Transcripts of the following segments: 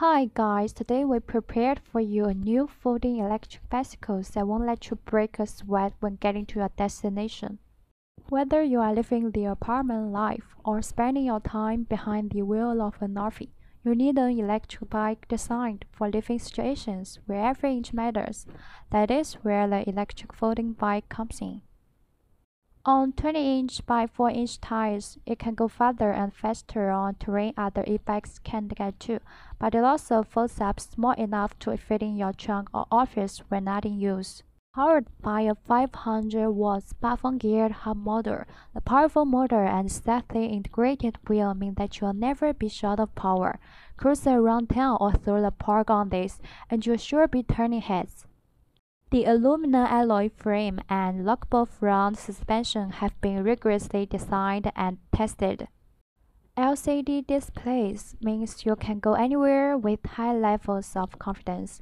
Hi guys, today we prepared for you a new folding electric bicycle that won't let you break a sweat when getting to your destination. Whether you are living the apartment life or spending your time behind the wheel of an RV, you need an electric bike designed for living situations where every inch matters. That is where the electric folding bike comes in. On 20 inch by 4 inch tires, it can go farther and faster on terrain other e-bikes can't get to, but it also folds up small enough to fit in your trunk or office when not in use. Powered by a 500 watt platform geared hub motor, the powerful motor and slightly integrated wheel mean that you'll never be short of power. Cruise around town or through the park on this, and you'll sure be turning heads. The aluminum alloy frame and lockable front suspension have been rigorously designed and tested. LCD displays means you can go anywhere with high levels of confidence.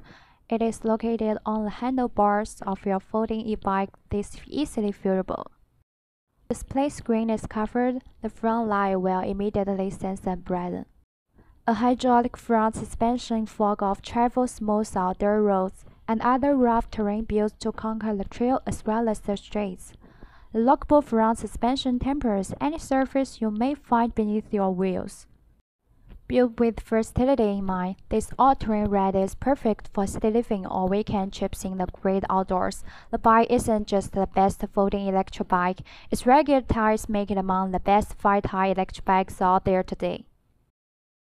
It is located on the handlebars of your folding e-bike this easily viewable. Display screen is covered, the front light will immediately sense and brighten. A hydraulic front suspension fog off travel smooth outdoor roads and other rough terrain built to conquer the trail as well as the streets. The lockable front suspension tempers any surface you may find beneath your wheels. Built with versatility in mind, this all-terrain ride is perfect for city living or weekend trips in the great outdoors. The bike isn't just the best folding electric bike; its regular tires make it among the best five-tire electric bikes out there today.